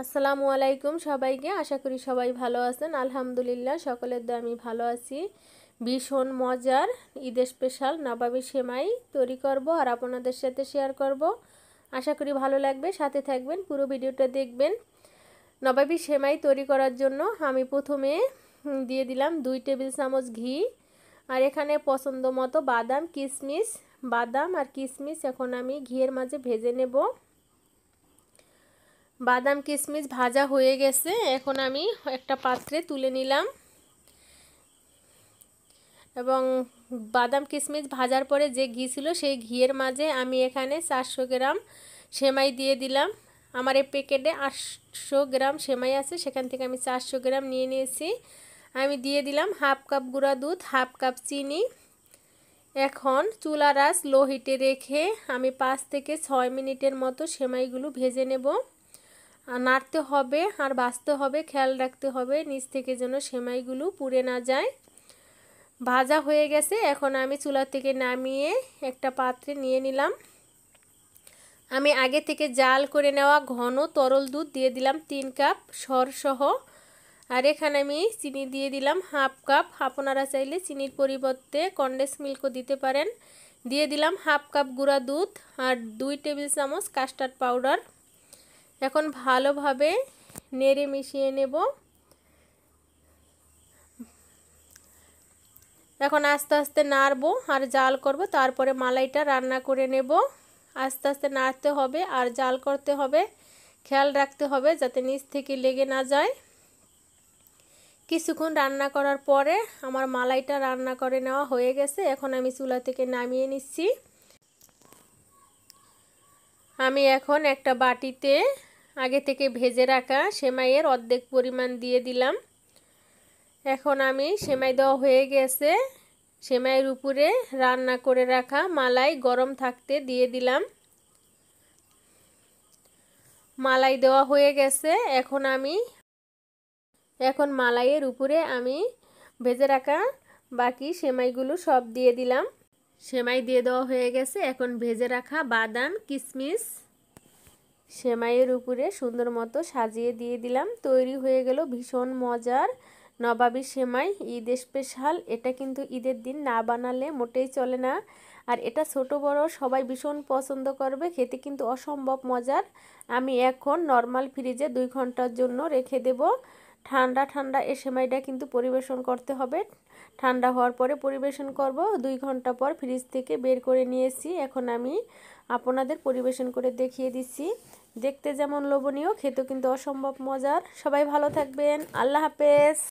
আসসালামু আলাইকুম সবাইকে আশা করি সবাই ভালো আছেন আলহামদুলিল্লাহ সকলের দয় আমি ভালো আছি ভীষণ মজার ঈদের স্পেশাল নবাবি সেমাই তৈরি করব আর আপনাদের সাথে শেয়ার করব আশা করি ভালো লাগবে সাথে থাকবেন পুরো ভিডিওটা দেখবেন নবাবি সেমাই তৈরি করার জন্য আমি প্রথমে দিয়ে দিলাম দুই টেবিল চামচ ঘি আর এখানে পছন্দ মতো বাদাম কিশমিশ বাদাম আর কিশমিশ এখন আমি ঘিয়ের মাঝে ভেজে নেবো বাদাম কিশমিশ ভাজা হয়ে গেছে এখন আমি একটা পাত্রে তুলে নিলাম এবং বাদাম কিশমিশ ভাজার পরে যে ঘি ছিল সেই ঘিয়ের মাঝে আমি এখানে চারশো গ্রাম সেমাই দিয়ে দিলাম আমার এই প্যাকেটে আটশো গ্রাম সেমাই আছে সেখান থেকে আমি চারশো গ্রাম নিয়ে নিয়েছি আমি দিয়ে দিলাম হাফ কাপ গুঁড়া দুধ হাফ কাপ চিনি এখন চুলা রাস লো হিটে রেখে আমি পাঁচ থেকে ছয় মিনিটের মতো সেমাইগুলো ভেজে নেব নাড়তে হবে আর বাঁচতে হবে খেয়াল রাখতে হবে নিচ থেকে যেন সেমাইগুলো পুড়ে না যায় ভাজা হয়ে গেছে এখন আমি চুলা থেকে নামিয়ে একটা পাত্রে নিয়ে নিলাম আমি আগে থেকে জাল করে নেওয়া ঘন তরল দুধ দিয়ে দিলাম তিন কাপ সরসহ আর এখানে আমি চিনি দিয়ে দিলাম হাফ কাপ আপনারা চাইলে চিনির পরিবর্তে কন্ডেন্স মিল্কও দিতে পারেন দিয়ে দিলাম হাফ কাপ গুঁড়া দুধ আর দুই টেবিল চামচ কাস্টার্ড পাউডার এখন ভালোভাবে নেড়ে মিশিয়ে নেব এখন আস্তে আস্তে নাড়বো আর জাল করব তারপরে মালাইটা রান্না করে নেব আস্তে আস্তে নাড়তে হবে আর জাল করতে হবে খেয়াল রাখতে হবে যাতে নিচ থেকে লেগে না যায় কিছুক্ষণ রান্না করার পরে আমার মালাইটা রান্না করে নেওয়া হয়ে গেছে এখন আমি চুলা থেকে নামিয়ে নিচ্ছি আমি এখন একটা বাটিতে আগে থেকে ভেজে রাখা সেমাইয়ের অর্ধেক পরিমাণ দিয়ে দিলাম এখন আমি সেমাই দেওয়া হয়ে গেছে সেমাইয়ের উপরে রান্না করে রাখা মালাই গরম থাকতে দিয়ে দিলাম মালাই দেওয়া হয়ে গেছে এখন আমি এখন মালাইয়ের উপরে আমি ভেজে রাখা বাকি সেমাইগুলো সব দিয়ে দিলাম সেমাই দিয়ে দেওয়া হয়ে গেছে এখন ভেজে রাখা বাদাম কিশমিশ সেমাইয়ের উপরে সুন্দর মতো সাজিয়ে দিয়ে দিলাম তৈরি হয়ে গেল ভীষণ মজার নবাবি সেমাই ঈদ স্পেশাল এটা কিন্তু ঈদের দিন না বানালে মোটেই চলে না আর এটা ছোট বড় সবাই ভীষণ পছন্দ করবে খেতে কিন্তু অসম্ভব মজার আমি এখন নর্মাল ফ্রিজে দুই ঘন্টার জন্য রেখে দেব ঠান্ডা ঠান্ডা এ সেমাইটা কিন্তু পরিবেশন করতে হবে ঠান্ডা হওয়ার পরে পরিবেশন করব দুই ঘন্টা পর ফ্রিজ থেকে বের করে নিয়েছি এখন আমি আপনাদের পরিবেশন করে দেখিয়ে দিচ্ছি দেখতে যেমন লোভনীয় খেতে কিন্তু অসম্ভব মজার সবাই ভালো থাকবেন আল্লাহ হাফেজ